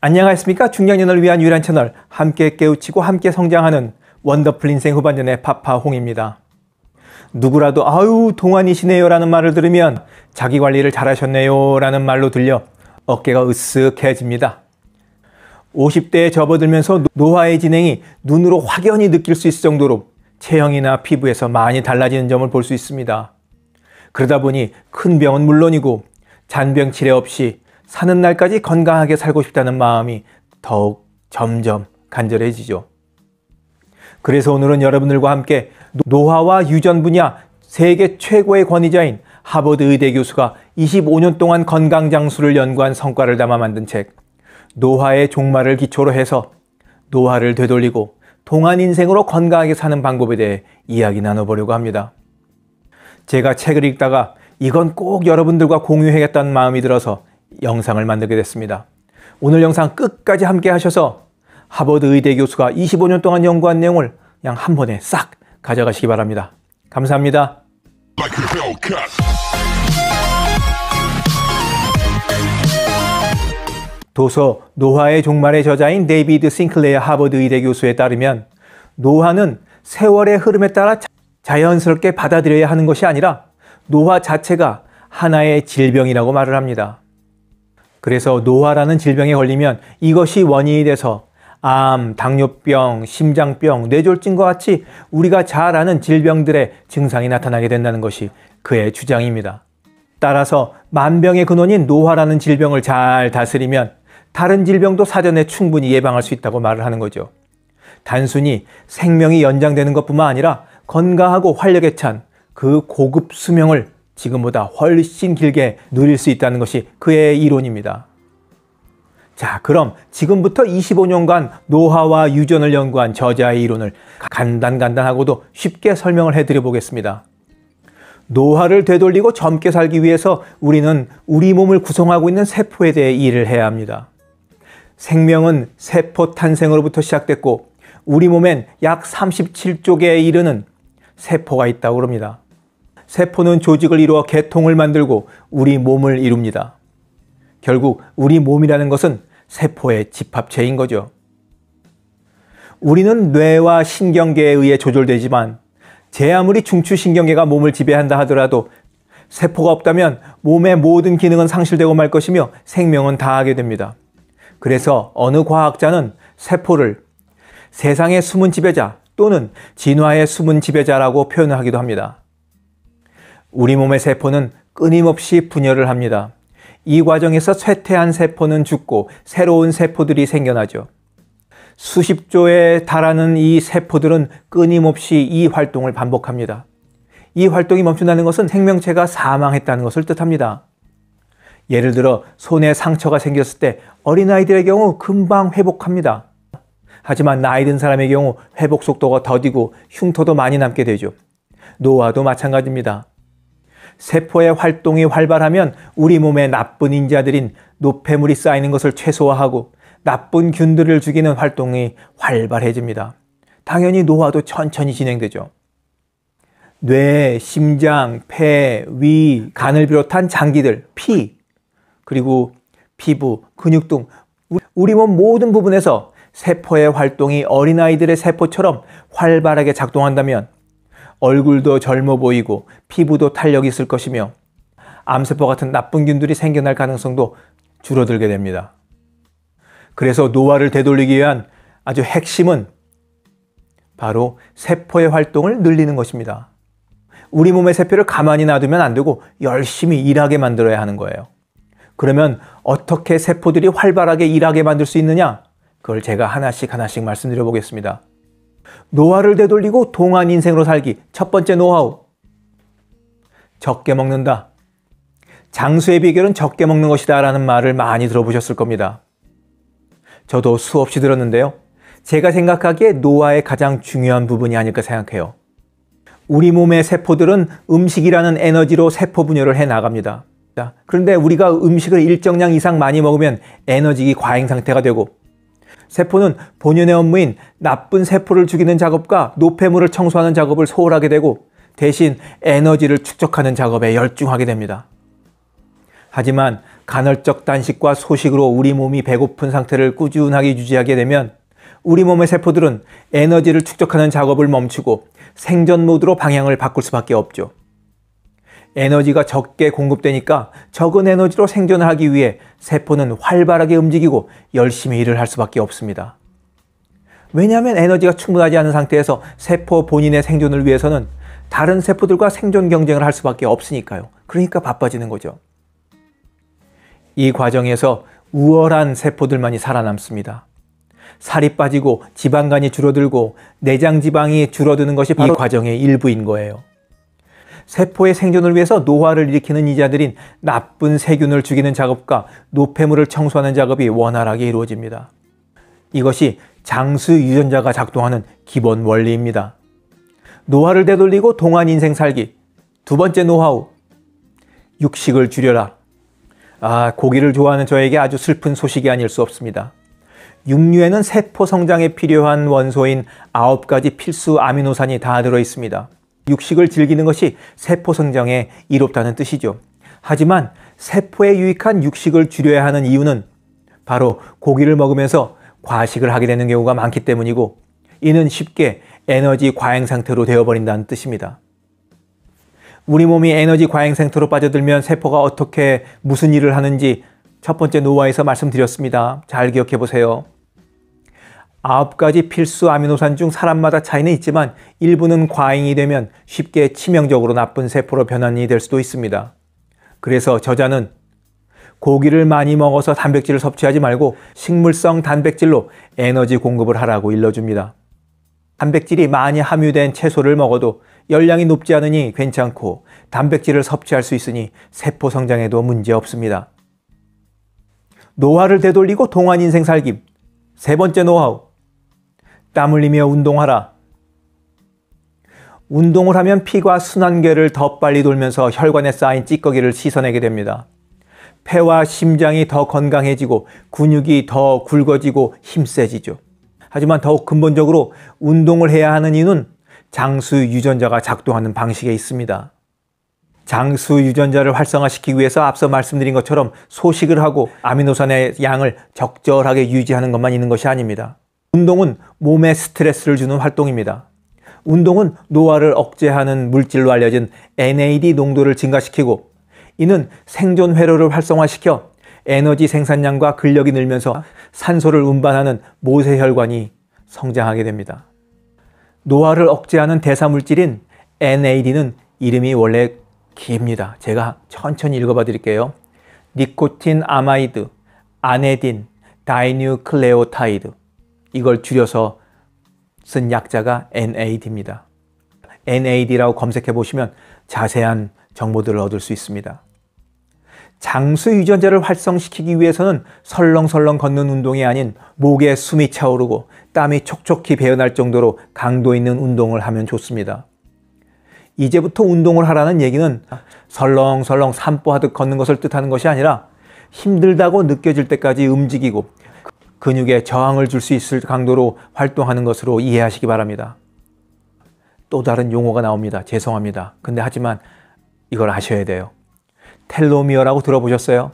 안녕하십니까? 중년인을 위한 유일한 채널 함께 깨우치고 함께 성장하는 원더풀 인생 후반전의 파파홍입니다. 누구라도 아유 동안이시네요 라는 말을 들으면 자기 관리를 잘하셨네요 라는 말로 들려 어깨가 으쓱해집니다. 50대에 접어들면서 노화의 진행이 눈으로 확연히 느낄 수 있을 정도로 체형이나 피부에서 많이 달라지는 점을 볼 수 있습니다. 그러다 보니 큰 병은 물론이고 잔병 치레 없이 사는 날까지 건강하게 살고 싶다는 마음이 더욱 점점 간절해지죠. 그래서 오늘은 여러분들과 함께 노화와 유전 분야 세계 최고의 권위자인 하버드 의대 교수가 25년 동안 건강 장수를 연구한 성과를 담아 만든 책 노화의 종말을 기초로 해서 노화를 되돌리고 동안 인생으로 건강하게 사는 방법에 대해 이야기 나눠보려고 합니다. 제가 책을 읽다가 이건 꼭 여러분들과 공유해야겠다는 마음이 들어서 영상을 만들게 됐습니다. 오늘 영상 끝까지 함께 하셔서 하버드 의대 교수가 25년 동안 연구한 내용을 그냥 한 번에 싹 가져가시기 바랍니다. 감사합니다. 도서 노화의 종말의 저자인 데이비드 싱클레어 하버드 의대 교수에 따르면 노화는 세월의 흐름에 따라 자연스럽게 받아들여야 하는 것이 아니라 노화 자체가 하나의 질병이라고 말을 합니다. 그래서 노화라는 질병에 걸리면 이것이 원인이 돼서 암, 당뇨병, 심장병, 뇌졸진과 같이 우리가 잘 아는 질병들의 증상이 나타나게 된다는 것이 그의 주장입니다. 따라서 만병의 근원인 노화라는 질병을 잘 다스리면 다른 질병도 사전에 충분히 예방할 수 있다고 말을 하는 거죠. 단순히 생명이 연장되는 것뿐만 아니라 건강하고 활력에 찬 그 고급 수명을 지금보다 훨씬 길게 누릴 수 있다는 것이 그의 이론입니다. 자, 그럼 지금부터 25년간 노화와 유전을 연구한 저자의 이론을 간단간단하고도 쉽게 설명을 해드려 보겠습니다. 노화를 되돌리고 젊게 살기 위해서 우리는 우리 몸을 구성하고 있는 세포에 대해 일을 해야 합니다. 생명은 세포 탄생으로부터 시작됐고 우리 몸엔 약3 7쪽에 이르는 세포가 있다고 합니다. 세포는 조직을 이루어 계통을 만들고 우리 몸을 이룹니다. 결국 우리 몸이라는 것은 세포의 집합체인 거죠. 우리는 뇌와 신경계에 의해 조절되지만 제 아무리 중추신경계가 몸을 지배한다 하더라도 세포가 없다면 몸의 모든 기능은 상실되고 말 것이며 생명은 다하게 됩니다. 그래서 어느 과학자는 세포를 세상의 숨은 지배자 또는 진화의 숨은 지배자라고 표현하기도 합니다. 우리 몸의 세포는 끊임없이 분열을 합니다. 이 과정에서 쇠퇴한 세포는 죽고 새로운 세포들이 생겨나죠. 수십 조에 달하는 이 세포들은 끊임없이 이 활동을 반복합니다. 이 활동이 멈춘다는 것은 생명체가 사망했다는 것을 뜻합니다. 예를 들어 손에 상처가 생겼을 때 어린아이들의 경우 금방 회복합니다. 하지만 나이 든 사람의 경우 회복 속도가 더디고 흉터도 많이 남게 되죠. 노화도 마찬가지입니다. 세포의 활동이 활발하면 우리 몸에 나쁜 인자들인 노폐물이 쌓이는 것을 최소화하고 나쁜 균들을 죽이는 활동이 활발해집니다. 당연히 노화도 천천히 진행되죠. 뇌, 심장, 폐, 위, 간을 비롯한 장기들, 피, 그리고 피부, 근육 등 우리 몸 모든 부분에서 세포의 활동이 어린아이들의 세포처럼 활발하게 작동한다면 얼굴도 젊어 보이고 피부도 탄력이 있을 것이며 암세포 같은 나쁜 균들이 생겨날 가능성도 줄어들게 됩니다. 그래서 노화를 되돌리기 위한 아주 핵심은 바로 세포의 활동을 늘리는 것입니다. 우리 몸의 세포를 가만히 놔두면 안 되고 열심히 일하게 만들어야 하는 거예요. 그러면 어떻게 세포들이 활발하게 일하게 만들 수 있느냐? 그걸 제가 하나씩 하나씩 말씀드려 보겠습니다. 노화를 되돌리고 동안 인생으로 살기. 첫 번째 노하우. 적게 먹는다. 장수의 비결은 적게 먹는 것이다 라는 말을 많이 들어보셨을 겁니다. 저도 수없이 들었는데요. 제가 생각하기에 노화의 가장 중요한 부분이 아닐까 생각해요. 우리 몸의 세포들은 음식이라는 에너지로 세포 분열을 해 나갑니다. 그런데 우리가 음식을 일정량 이상 많이 먹으면 에너지가 과잉 상태가 되고 세포는 본연의 업무인 나쁜 세포를 죽이는 작업과 노폐물을 청소하는 작업을 소홀하게 되고 대신 에너지를 축적하는 작업에 열중하게 됩니다. 하지만 간헐적 단식과 소식으로 우리 몸이 배고픈 상태를 꾸준하게 유지하게 되면 우리 몸의 세포들은 에너지를 축적하는 작업을 멈추고 생존 모드로 방향을 바꿀 수밖에 없죠. 에너지가 적게 공급되니까 적은 에너지로 생존을 하기 위해 세포는 활발하게 움직이고 열심히 일을 할 수밖에 없습니다. 왜냐하면 에너지가 충분하지 않은 상태에서 세포 본인의 생존을 위해서는 다른 세포들과 생존 경쟁을 할 수밖에 없으니까요. 그러니까 바빠지는 거죠. 이 과정에서 우월한 세포들만이 살아남습니다. 살이 빠지고 지방간이 줄어들고 내장 지방이 줄어드는 것이 바로 이 과정의 일부인 거예요. 세포의 생존을 위해서 노화를 일으키는 이자들인 나쁜 세균을 죽이는 작업과 노폐물을 청소하는 작업이 원활하게 이루어집니다. 이것이 장수 유전자가 작동하는 기본 원리입니다. 노화를 되돌리고 동안 인생 살기. 두 번째 노하우. 육식을 줄여라. 아, 고기를 좋아하는 저에게 아주 슬픈 소식이 아닐 수 없습니다. 육류에는 세포 성장에 필요한 원소인 9가지 필수 아미노산이 다 들어 있습니다. 육식을 즐기는 것이 세포 성장에 이롭다는 뜻이죠. 하지만 세포에 유익한 육식을 줄여야 하는 이유는 바로 고기를 먹으면서 과식을 하게 되는 경우가 많기 때문이고 이는 쉽게 에너지 과잉 상태로 되어버린다는 뜻입니다. 우리 몸이 에너지 과잉 상태로 빠져들면 세포가 어떻게 무슨 일을 하는지 첫 번째 노화에서 말씀드렸습니다. 잘 기억해 보세요. 9가지 필수 아미노산 중 사람마다 차이는 있지만 일부는 과잉이 되면 쉽게 치명적으로 나쁜 세포로 변환이 될 수도 있습니다. 그래서 저자는 고기를 많이 먹어서 단백질을 섭취하지 말고 식물성 단백질로 에너지 공급을 하라고 일러줍니다. 단백질이 많이 함유된 채소를 먹어도 열량이 높지 않으니 괜찮고 단백질을 섭취할 수 있으니 세포 성장에도 문제 없습니다. 노화를 되돌리고 동안 인생 살기. 세 번째 노하우. 땀 흘리며 운동하라. 운동을 하면 피가 순환계를 더 빨리 돌면서 혈관에 쌓인 찌꺼기를 씻어내게 됩니다. 폐와 심장이 더 건강해지고 근육이 더 굵어지고 힘세지죠. 하지만 더욱 근본적으로 운동을 해야 하는 이유는 장수 유전자가 작동하는 방식에 있습니다. 장수 유전자를 활성화시키기 위해서 앞서 말씀드린 것처럼 소식을 하고 아미노산의 양을 적절하게 유지하는 것만 있는 것이 아닙니다. 운동은 몸에 스트레스를 주는 활동입니다. 운동은 노화를 억제하는 물질로 알려진 NAD 농도를 증가시키고 이는 생존 회로를 활성화시켜 에너지 생산량과 근력이 늘면서 산소를 운반하는 모세혈관이 성장하게 됩니다. 노화를 억제하는 대사물질인 NAD는 이름이 원래 깁니다. 제가 천천히 읽어봐 드릴게요. 니코틴 아마이드, 아네딘, 다이뉴클레오타이드, 이걸 줄여서 쓴 약자가 NAD입니다. NAD라고 검색해 보시면 자세한 정보들을 얻을 수 있습니다. 장수 유전자를 활성시키기 위해서는 설렁설렁 걷는 운동이 아닌 목에 숨이 차오르고 땀이 촉촉히 배어날 정도로 강도 있는 운동을 하면 좋습니다. 이제부터 운동을 하라는 얘기는 설렁설렁 산보하듯 걷는 것을 뜻하는 것이 아니라 힘들다고 느껴질 때까지 움직이고 근육에 저항을 줄 수 있을 강도로 활동하는 것으로 이해하시기 바랍니다. 또 다른 용어가 나옵니다. 죄송합니다. 근데 하지만 이걸 아셔야 돼요. 텔로미어라고 들어보셨어요?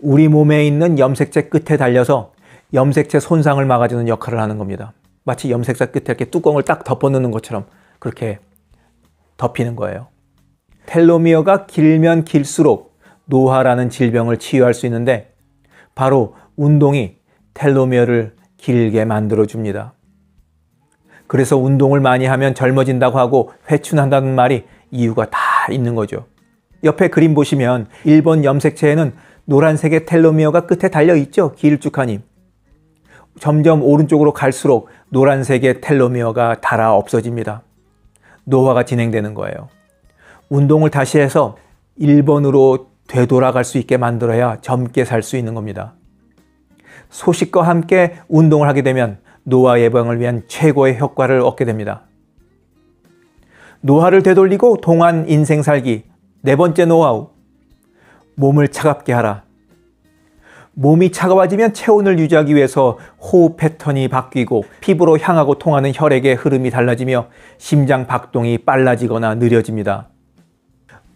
우리 몸에 있는 염색체 끝에 달려서 염색체 손상을 막아주는 역할을 하는 겁니다. 마치 염색체 끝에 이렇게 뚜껑을 딱 덮어놓는 것처럼 그렇게 덮이는 거예요. 텔로미어가 길면 길수록 노화라는 질병을 치유할 수 있는데 바로 운동이 텔로미어를 길게 만들어줍니다. 그래서 운동을 많이 하면 젊어진다고 하고 회춘한다는 말이 이유가 다 있는 거죠. 옆에 그림 보시면 일본 염색체에는 노란색의 텔로미어가 끝에 달려 있죠. 길쭉하니. 점점 오른쪽으로 갈수록 노란색의 텔로미어가 닳아 없어집니다. 노화가 진행되는 거예요. 운동을 다시 해서 일본으로 되돌아갈 수 있게 만들어야 젊게 살 수 있는 겁니다. 소식과 함께 운동을 하게 되면 노화 예방을 위한 최고의 효과를 얻게 됩니다. 노화를 되돌리고 동안 인생 살기 네 번째 노하우 몸을 차갑게 하라. 몸이 차가워지면 체온을 유지하기 위해서 호흡 패턴이 바뀌고 피부로 향하고 통하는 혈액의 흐름이 달라지며 심장 박동이 빨라지거나 느려집니다.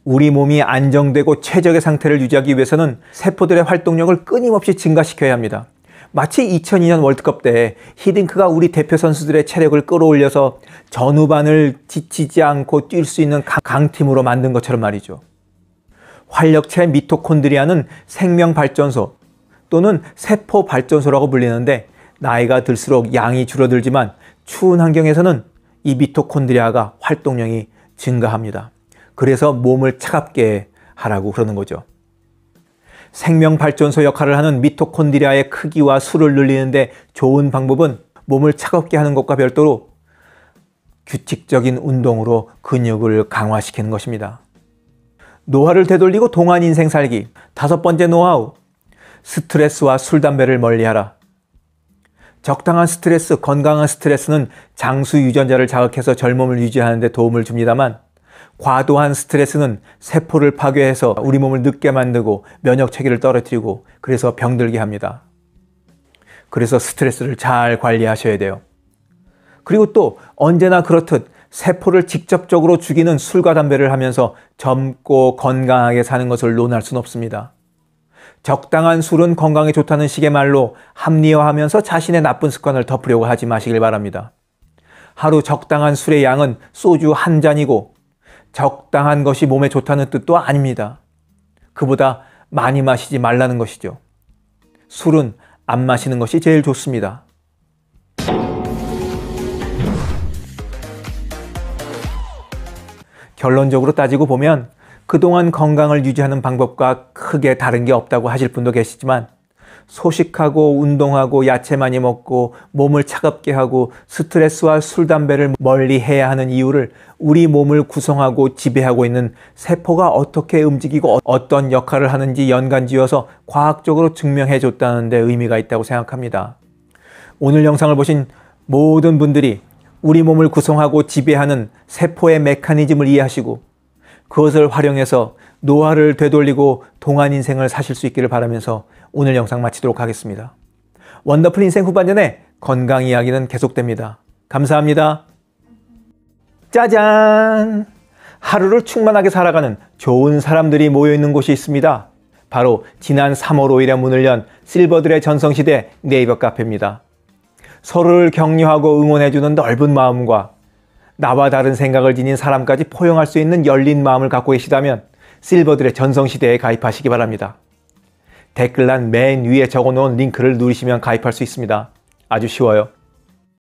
우리 몸이 안정되고 최적의 상태를 유지하기 위해서는 세포들의 활동력을 끊임없이 증가시켜야 합니다. 마치 2002년 월드컵 때 히딩크가 우리 대표 선수들의 체력을 끌어올려서 전후반을 지치지 않고 뛸 수 있는 강팀으로 만든 것처럼 말이죠. 활력체 미토콘드리아는 생명발전소 또는 세포발전소라고 불리는데 나이가 들수록 양이 줄어들지만 추운 환경에서는 이 미토콘드리아가 활동량이 증가합니다. 그래서 몸을 차갑게 하라고 그러는 거죠. 생명발전소 역할을 하는 미토콘드리아의 크기와 수를 늘리는데 좋은 방법은 몸을 차갑게 하는 것과 별도로 규칙적인 운동으로 근육을 강화시키는 것입니다. 노화를 되돌리고 동안 인생 살기. 다섯 번째 노하우. 스트레스와 술, 담배를 멀리하라. 적당한 스트레스, 건강한 스트레스는 장수 유전자를 자극해서 젊음을 유지하는 데 도움을 줍니다만 과도한 스트레스는 세포를 파괴해서 우리 몸을 늦게 만들고 면역 체계를 떨어뜨리고 그래서 병들게 합니다. 그래서 스트레스를 잘 관리하셔야 돼요. 그리고 또 언제나 그렇듯 세포를 직접적으로 죽이는 술과 담배를 하면서 젊고 건강하게 사는 것을 논할 순 없습니다. 적당한 술은 건강에 좋다는 식의 말로 합리화하면서 자신의 나쁜 습관을 덮으려고 하지 마시길 바랍니다. 하루 적당한 술의 양은 소주 한 잔이고 적당한 것이 몸에 좋다는 뜻도 아닙니다. 그보다 많이 마시지 말라는 것이죠. 술은 안 마시는 것이 제일 좋습니다. 결론적으로 따지고 보면 그동안 건강을 유지하는 방법과 크게 다른 게 없다고 하실 분도 계시지만 소식하고 운동하고 야채 많이 먹고 몸을 차갑게 하고 스트레스와 술, 담배를 멀리 해야 하는 이유를 우리 몸을 구성하고 지배하고 있는 세포가 어떻게 움직이고 어- 어떤 역할을 하는지 연관지어서 과학적으로 증명해 줬다는 데 의미가 있다고 생각합니다. 오늘 영상을 보신 모든 분들이 우리 몸을 구성하고 지배하는 세포의 메커니즘을 이해하시고 그것을 활용해서 노화를 되돌리고 동안 인생을 사실 수 있기를 바라면서 오늘 영상 마치도록 하겠습니다. 원더풀 인생 후반년에 건강 이야기는 계속됩니다. 감사합니다. 짜잔! 하루를 충만하게 살아가는 좋은 사람들이 모여있는 곳이 있습니다. 바로 지난 3월 5일에 문을 연 실버들의 전성시대 네이버 카페입니다. 서로를 격려하고 응원해주는 넓은 마음과 나와 다른 생각을 지닌 사람까지 포용할 수 있는 열린 마음을 갖고 계시다면 실버들의 전성시대에 가입하시기 바랍니다. 댓글란 맨 위에 적어놓은 링크를 누르시면 가입할 수 있습니다. 아주 쉬워요.